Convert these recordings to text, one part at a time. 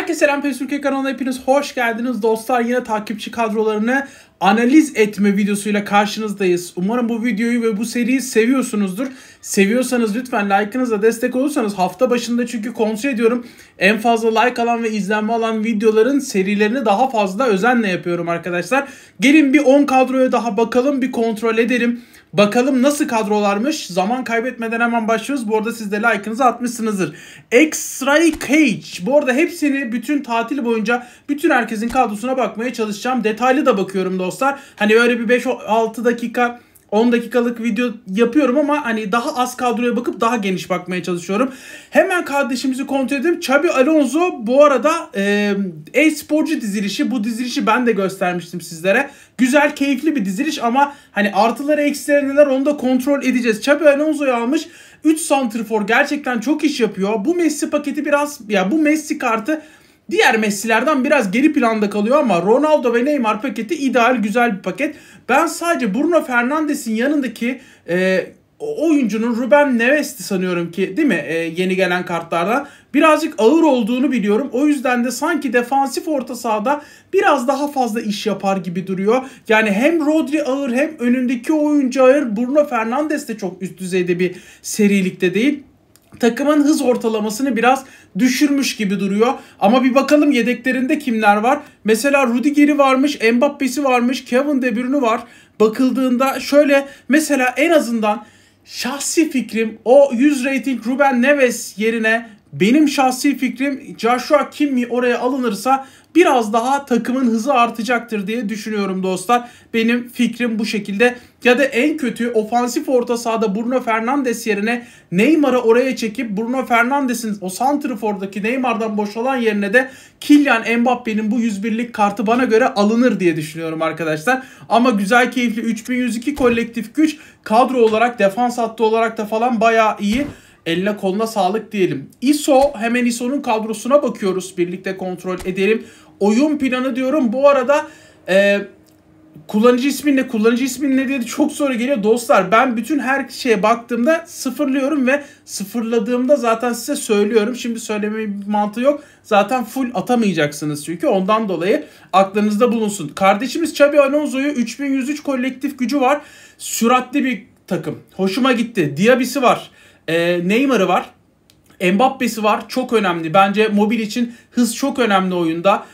Herkese selam PES Türkiye kanalına hepiniz hoş geldiniz dostlar. Yine takipçi kadrolarını analiz etme videosuyla karşınızdayız. Umarım bu videoyu ve bu seriyi seviyorsunuzdur. Seviyorsanız lütfen like'ınızla destek olursanız hafta başında çünkü kontrol ediyorum. En fazla like alan ve izlenme alan videoların serilerini daha fazla özenle yapıyorum arkadaşlar. Gelin bir 10 kadroya daha bakalım bir kontrol edelim. Bakalım nasıl kadrolarmış. Zaman kaybetmeden hemen başlıyoruz. Bu arada siz de like'ınızı atmışsınızdır. Extra Cage. Bu arada hepsini bütün tatil boyunca bütün herkesin kadrosuna bakmaya çalışacağım. Detaylı da bakıyorum dostlar. Hani öyle bir 5-6 dakika 10 dakikalık video yapıyorum ama hani daha az kadroya bakıp daha geniş bakmaya çalışıyorum. Hemen kardeşimizi kontrol edelim. Xabi Alonso bu arada e-sporcu dizilişi. Bu dizilişi ben de göstermiştim sizlere. Güzel, keyifli bir diziliş ama hani artıları eksileri neler onu da kontrol edeceğiz. Xabi Alonso'yu almış. 3 santrfor gerçekten çok iş yapıyor. Bu Messi paketi biraz ya bu Messi kartı Diğer Messi'lerden biraz geri planda kalıyor ama Ronaldo ve Neymar paketi ideal güzel bir paket. Ben sadece Bruno Fernandes'in yanındaki e, oyuncunun Ruben Neves'ti sanıyorum ki değil mi e, yeni gelen kartlarda birazcık ağır olduğunu biliyorum. O yüzden de sanki defansif orta sahada biraz daha fazla iş yapar gibi duruyor. Yani hem Rodri ağır hem önündeki oyuncu ağır. Bruno Fernandes de çok üst düzeyde bir serilikte değil takımın hız ortalamasını biraz düşürmüş gibi duruyor. Ama bir bakalım yedeklerinde kimler var. Mesela Rudiger'i varmış, Mbappe'si varmış, Kevin De Bruyne var. Bakıldığında şöyle mesela en azından şahsi fikrim o 100 rating Ruben Neves yerine benim şahsi fikrim Joshua Kimmi oraya alınırsa biraz daha takımın hızı artacaktır diye düşünüyorum dostlar. Benim fikrim bu şekilde. Ya da en kötü ofansif orta sahada Bruno Fernandes yerine Neymar'ı oraya çekip Bruno Fernandes'in o Santrifor'daki Neymar'dan boşalan yerine de Kylian Mbappe'nin bu 101'lik kartı bana göre alınır diye düşünüyorum arkadaşlar. Ama güzel keyifli 3102 kolektif güç kadro olarak defans hattı olarak da falan bayağı iyi. Eline koluna sağlık diyelim. ISO hemen ISO'nun kadrosuna bakıyoruz. Birlikte kontrol edelim. Oyun planı diyorum. Bu arada e, kullanıcı ismin ne, kullanıcı ismin ne diye çok soru geliyor. Dostlar ben bütün her şeye baktığımda sıfırlıyorum ve sıfırladığımda zaten size söylüyorum. Şimdi söylememin bir mantığı yok. Zaten full atamayacaksınız çünkü ondan dolayı aklınızda bulunsun. Kardeşimiz Xabi Alonso'yu 3103 kolektif gücü var. Süratli bir takım. Hoşuma gitti. Diabisi var. E, Neymar'ı var. Mbappe'si var çok önemli. Bence mobil için hız çok önemli oyunda.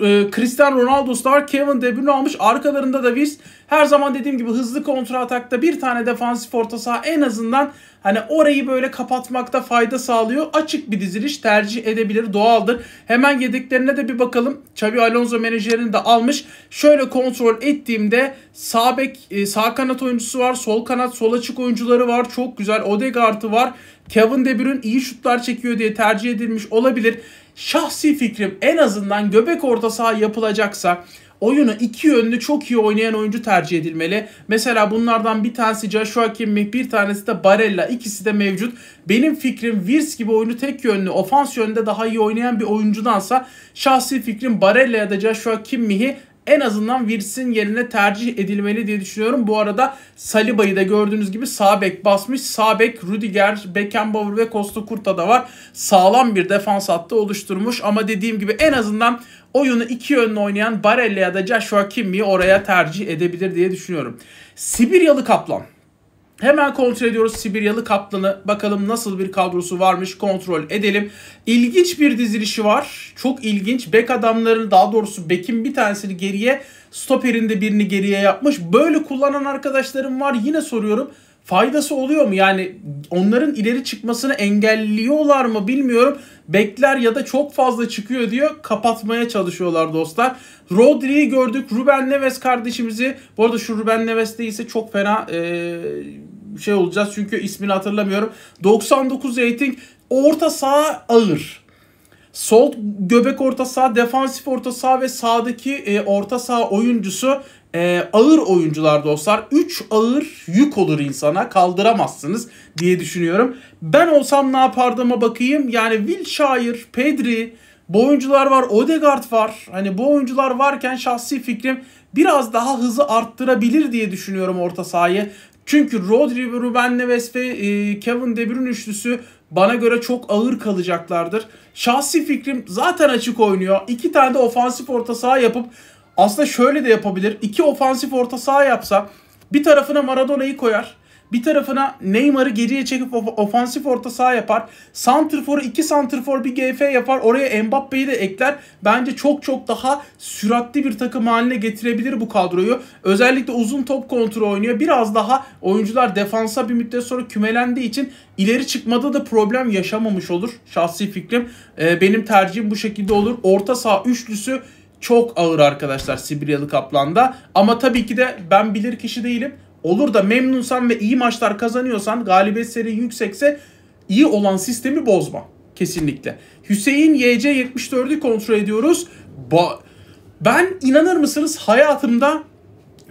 E, Cristiano Ronaldo'lar Kevin De Bruyne almış. Arkalarında da Wirtz. Her zaman dediğim gibi hızlı kontra atakta bir tane defansif orta saha en azından hani orayı böyle kapatmakta fayda sağlıyor. Açık bir diziliş tercih edebilir doğaldır. Hemen yedeklerine de bir bakalım. Xabi Alonso menajerini de almış. Şöyle kontrol ettiğimde sağ bek, e, sağ kanat oyuncusu var. Sol kanat, sol açık oyuncuları var. Çok güzel. Odegaard'ı var. Kevin De Bruyne iyi şutlar çekiyor diye tercih edilmiş olabilir. Şahsi fikrim en azından göbek orta saha yapılacaksa oyunu iki yönlü çok iyi oynayan oyuncu tercih edilmeli. Mesela bunlardan bir tanesi Joshua Kimmich, bir tanesi de Barella. İkisi de mevcut. Benim fikrim Virs gibi oyunu tek yönlü, ofans yönünde daha iyi oynayan bir oyuncudansa şahsi fikrim Barella ya da Joshua Kimmich'i en azından virsin yerine tercih edilmeli diye düşünüyorum. Bu arada Saliba'yı da gördüğünüz gibi sağ bek basmış. Sağ bek Rüdiger, Beckenbauer ve Costa Curta da var. Sağlam bir defans hattı oluşturmuş ama dediğim gibi en azından oyunu iki yönlü oynayan Barella ya da Joshua Kimmi'yi oraya tercih edebilir diye düşünüyorum. Sibiryalı Kaplan Hemen kontrol ediyoruz Sibiryalı Kaplan'ı. Bakalım nasıl bir kadrosu varmış kontrol edelim. İlginç bir dizilişi var. Çok ilginç. Bek adamlarını daha doğrusu Bek'in bir tanesini geriye stoperinde birini geriye yapmış. Böyle kullanan arkadaşlarım var. Yine soruyorum faydası oluyor mu? Yani onların ileri çıkmasını engelliyorlar mı bilmiyorum. Bekler ya da çok fazla çıkıyor diyor. Kapatmaya çalışıyorlar dostlar. Rodri'yi gördük. Ruben Neves kardeşimizi. Bu arada şu Ruben Neves değilse çok fena ee, şey olacağız. Çünkü ismini hatırlamıyorum. 99 rating. Orta sağ ağır sol göbek orta saha, defansif orta saha ve sağdaki e, orta saha oyuncusu e, ağır oyuncular dostlar. 3 ağır yük olur insana kaldıramazsınız diye düşünüyorum. Ben olsam ne yapardıma bakayım. Yani Wilshire, Pedri, bu oyuncular var, Odegaard var. Hani bu oyuncular varken şahsi fikrim biraz daha hızı arttırabilir diye düşünüyorum orta sahayı. Çünkü Rodri, Ruben Neves ve e, Kevin De Bruyne üçlüsü bana göre çok ağır kalacaklardır. Şahsi fikrim zaten açık oynuyor. İki tane de ofansif orta saha yapıp aslında şöyle de yapabilir. İki ofansif orta saha yapsa bir tarafına Maradona'yı koyar. Bir tarafına Neymar'ı geriye çekip of- ofansif orta saha yapar. Santrfor'u iki santrfor bir GF yapar. Oraya Mbappe'yi de ekler. Bence çok çok daha süratli bir takım haline getirebilir bu kadroyu. Özellikle uzun top kontrolü oynuyor. Biraz daha oyuncular defansa bir müddet sonra kümelendiği için ileri çıkmada da problem yaşamamış olur. Şahsi fikrim. Ee, benim tercihim bu şekilde olur. Orta saha üçlüsü çok ağır arkadaşlar Sibiryalı Kaplan'da. Ama tabii ki de ben bilir kişi değilim. Olur da memnunsan ve iyi maçlar kazanıyorsan galibiyet serin yüksekse iyi olan sistemi bozma. Kesinlikle. Hüseyin YC74'ü kontrol ediyoruz. Ba ben inanır mısınız hayatımda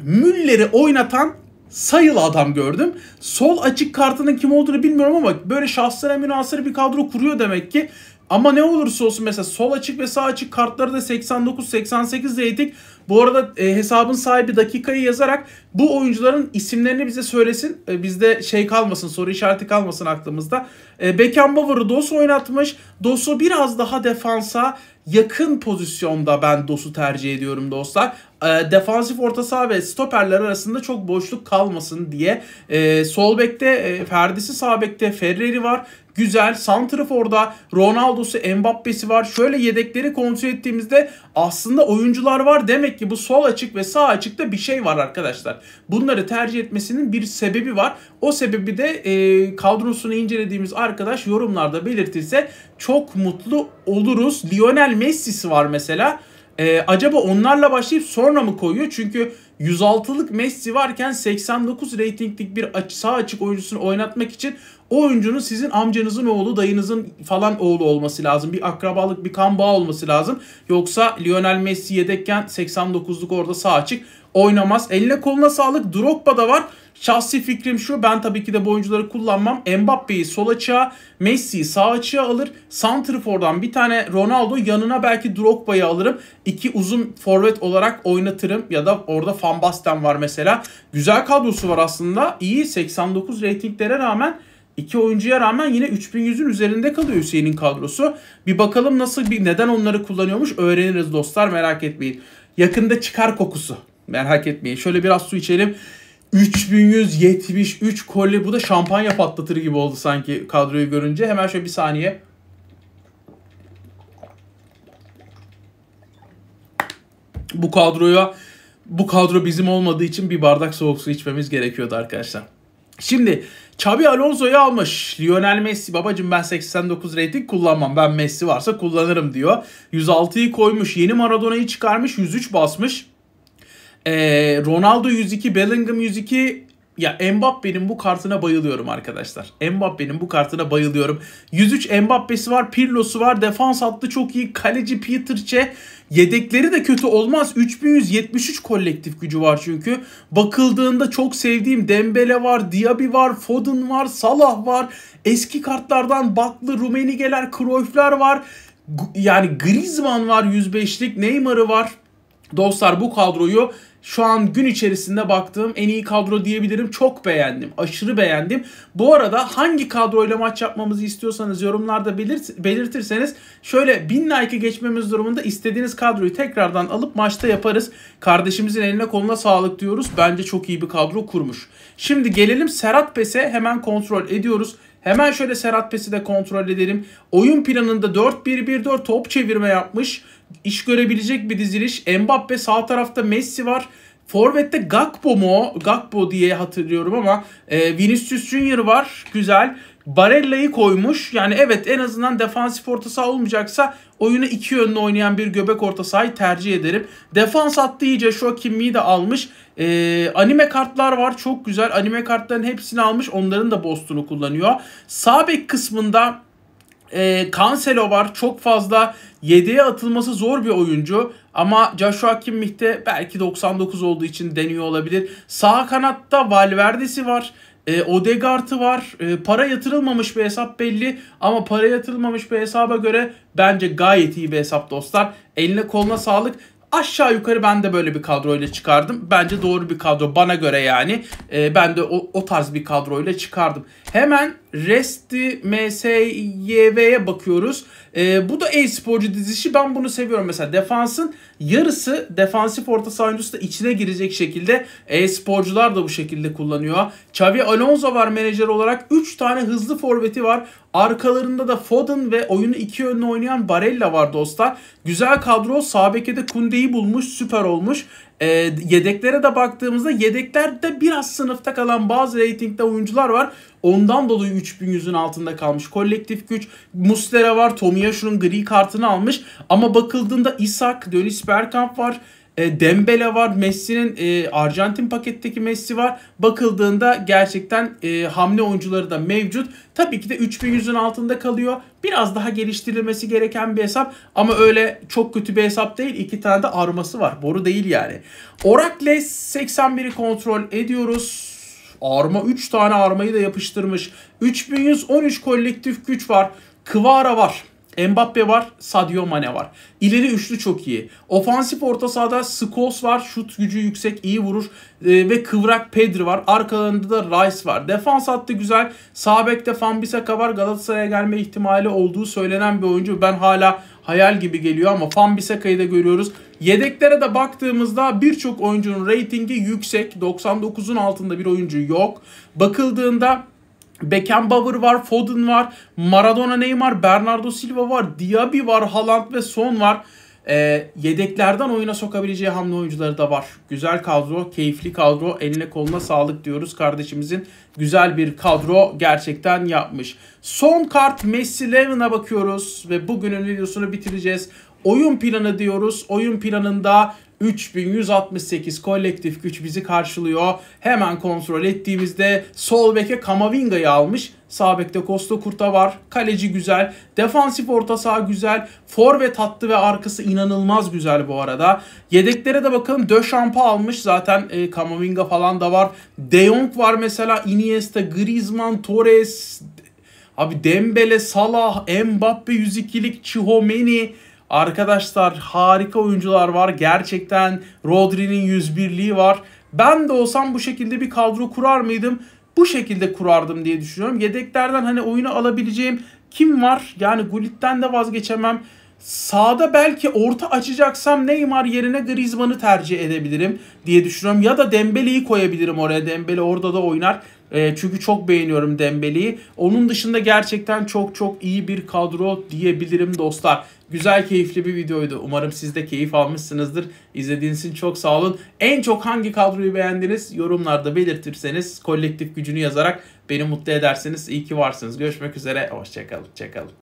Müller'i oynatan sayılı adam gördüm. Sol açık kartının kim olduğunu bilmiyorum ama böyle şahsına münasır bir kadro kuruyor demek ki. Ama ne olursa olsun mesela sol açık ve sağ açık kartları da 89-88 rating. Bu arada e, hesabın sahibi dakikayı yazarak bu oyuncuların isimlerini bize söylesin. E, bizde şey kalmasın, soru işareti kalmasın aklımızda. E, Beckham Bauer'ı Dos oynatmış. Dos'u biraz daha defansa yakın pozisyonda ben Dos'u tercih ediyorum dostlar. E, defansif orta saha ve stoperler arasında çok boşluk kalmasın diye. E, sol bekte e, Ferdisi, sağ bekte Ferreri var güzel. Santrafor'da Ronaldo'su, Mbappe'si var. Şöyle yedekleri kontrol ettiğimizde aslında oyuncular var. Demek ki bu sol açık ve sağ açıkta bir şey var arkadaşlar. Bunları tercih etmesinin bir sebebi var. O sebebi de e, kadrosunu incelediğimiz arkadaş yorumlarda belirtirse çok mutlu oluruz. Lionel Messi'si var mesela. E, acaba onlarla başlayıp sonra mı koyuyor? Çünkü 106'lık Messi varken 89 reytinglik bir sağ açık oyuncusunu oynatmak için o oyuncunun sizin amcanızın oğlu, dayınızın falan oğlu olması lazım. Bir akrabalık, bir kan bağı olması lazım. Yoksa Lionel Messi yedekken 89'luk orada sağ açık oynamaz. Eline koluna sağlık. Drogba da var. Şahsi fikrim şu ben tabii ki de bu oyuncuları kullanmam. Mbappe'yi sol açığa, Messi'yi sağ açığa alır. Santrfor'dan bir tane Ronaldo yanına belki Drogba'yı alırım. İki uzun forvet olarak oynatırım ya da orada Van Basten var mesela. Güzel kadrosu var aslında. İyi 89 reytinglere rağmen İki oyuncuya rağmen yine 3100'ün üzerinde kalıyor Hüseyin'in kadrosu. Bir bakalım nasıl bir neden onları kullanıyormuş öğreniriz dostlar merak etmeyin. Yakında çıkar kokusu. Merak etmeyin. Şöyle biraz su içelim. 3173 kolye bu da şampanya patlatır gibi oldu sanki kadroyu görünce. Hemen şöyle bir saniye. Bu kadroya bu kadro bizim olmadığı için bir bardak soğuk su içmemiz gerekiyordu arkadaşlar. Şimdi Xabi Alonso'yu almış. Lionel Messi babacım ben 89 rating kullanmam. Ben Messi varsa kullanırım diyor. 106'yı koymuş. Yeni Maradona'yı çıkarmış. 103 basmış. E, Ronaldo 102, Bellingham 102, ya Mbappe'nin bu kartına bayılıyorum arkadaşlar. Mbappe'nin bu kartına bayılıyorum. 103 Mbappe'si var, Pirlo'su var, defans hattı çok iyi, kaleci Peter Çe. Yedekleri de kötü olmaz. 3173 kolektif gücü var çünkü. Bakıldığında çok sevdiğim Dembele var, Diaby var, Foden var, Salah var. Eski kartlardan Batlı, Rumenigeler, Cruyff'lar var. Yani Griezmann var 105'lik, Neymar'ı var. Dostlar bu kadroyu şu an gün içerisinde baktığım en iyi kadro diyebilirim. Çok beğendim. Aşırı beğendim. Bu arada hangi kadroyla maç yapmamızı istiyorsanız yorumlarda belirt belirtirseniz şöyle 1000 like'ı geçmemiz durumunda istediğiniz kadroyu tekrardan alıp maçta yaparız. Kardeşimizin eline koluna sağlık diyoruz. Bence çok iyi bir kadro kurmuş. Şimdi gelelim Serhat Pes'e hemen kontrol ediyoruz. Hemen şöyle Serhat Pes'i de kontrol edelim. Oyun planında 4-1-1-4 top çevirme yapmış. İş görebilecek bir diziliş. Mbappe sağ tarafta Messi var. Forvet'te Gakpo mu? Gakpo diye hatırlıyorum ama e, Vinicius Junior var. Güzel. Barella'yı koymuş. Yani evet en azından defansif orta saha olmayacaksa oyunu iki yönlü oynayan bir göbek orta sahayı tercih ederim. Defans hattı iyice Şokimmi'yi de almış. Ee, anime kartlar var çok güzel. Anime kartların hepsini almış. Onların da Boston'u kullanıyor. Sağ bek kısmında e, Cancelo var. Çok fazla yedeğe atılması zor bir oyuncu. Ama Joshua Kimmich de belki 99 olduğu için deniyor olabilir. Sağ kanatta Valverde'si var. E, Odegaard'ı var. E, para yatırılmamış bir hesap belli. Ama para yatırılmamış bir hesaba göre bence gayet iyi bir hesap dostlar. Eline koluna sağlık aşağı yukarı ben de böyle bir kadroyla çıkardım. Bence doğru bir kadro bana göre yani. E, ben de o, o tarz bir kadroyla çıkardım. Hemen Resti MSYV'ye bakıyoruz. E, bu da e-sporcu dizisi. Ben bunu seviyorum. Mesela defansın yarısı defansif orta saha oyuncusu da içine girecek şekilde e-sporcular da bu şekilde kullanıyor. Xavi Alonso var menajer olarak. 3 tane hızlı forveti var. Arkalarında da Foden ve oyunu iki yönlü oynayan Barella var dostlar. Güzel kadro. Sabekede Kunde'yi bulmuş. Süper olmuş. E, yedeklere de baktığımızda yedeklerde biraz sınıfta kalan bazı reytingde oyuncular var. Ondan dolayı 3100'ün altında kalmış. Kolektif güç Mustera var. Tomiyaşu'nun gri kartını almış. Ama bakıldığında Isak, Dönis Bergkamp var. E, Dembele var. Messi'nin e, Arjantin paketteki Messi var. Bakıldığında gerçekten e, hamle oyuncuları da mevcut. Tabii ki de 3100'ün altında kalıyor. Biraz daha geliştirilmesi gereken bir hesap ama öyle çok kötü bir hesap değil. İki tane de arması var. Boru değil yani. Oracle 81'i kontrol ediyoruz. Arma 3 tane armayı da yapıştırmış. 3113 kolektif güç var. Kıvara var. Mbappe var, Sadio Mane var. İleri üçlü çok iyi. Ofansif orta sahada Scholes var. Şut gücü yüksek, iyi vurur. E, ve kıvrak Pedri var. Arkalarında da Rice var. Defans hattı güzel. Sağ bekte Fambisaka var. Galatasaray'a gelme ihtimali olduğu söylenen bir oyuncu. Ben hala hayal gibi geliyor ama Fambisaka'yı da görüyoruz. Yedeklere de baktığımızda birçok oyuncunun reytingi yüksek. 99'un altında bir oyuncu yok. Bakıldığında Beckenbauer var, Foden var, Maradona Neymar, Bernardo Silva var, Diaby var, Haaland ve Son var. E, yedeklerden oyuna sokabileceği hamle oyuncuları da var. Güzel kadro, keyifli kadro. Eline koluna sağlık diyoruz kardeşimizin. Güzel bir kadro gerçekten yapmış. Son kart Messi Levin'a bakıyoruz ve bugünün videosunu bitireceğiz oyun planı diyoruz. Oyun planında 3168 kolektif güç bizi karşılıyor. Hemen kontrol ettiğimizde sol beke Kamavinga'yı almış. Sağ bekte Costa Kurta var. Kaleci güzel. Defansif orta saha güzel. Forvet hattı ve arkası inanılmaz güzel bu arada. Yedeklere de bakalım. Döşamp'a almış. Zaten e, Kamavinga falan da var. De Jong var mesela. Iniesta, Griezmann, Torres. Abi Dembele, Salah, Mbappe 102'lik, Chihomeni. Arkadaşlar harika oyuncular var. Gerçekten Rodri'nin 101'liği var. Ben de olsam bu şekilde bir kadro kurar mıydım? Bu şekilde kurardım diye düşünüyorum. Yedeklerden hani oyunu alabileceğim kim var? Yani Gullit'ten de vazgeçemem. Sağda belki orta açacaksam Neymar yerine Griezmann'ı tercih edebilirim diye düşünüyorum. Ya da Dembele'yi koyabilirim oraya. Dembele orada da oynar. E, çünkü çok beğeniyorum Dembele'yi. Onun dışında gerçekten çok çok iyi bir kadro diyebilirim dostlar. Güzel, keyifli bir videoydu. Umarım siz de keyif almışsınızdır. İzlediğiniz için çok sağ olun. En çok hangi kadroyu beğendiniz? Yorumlarda belirtirseniz, kolektif gücünü yazarak beni mutlu edersiniz. İyi ki varsınız. Görüşmek üzere, hoşçakalın. Hoşçakalın.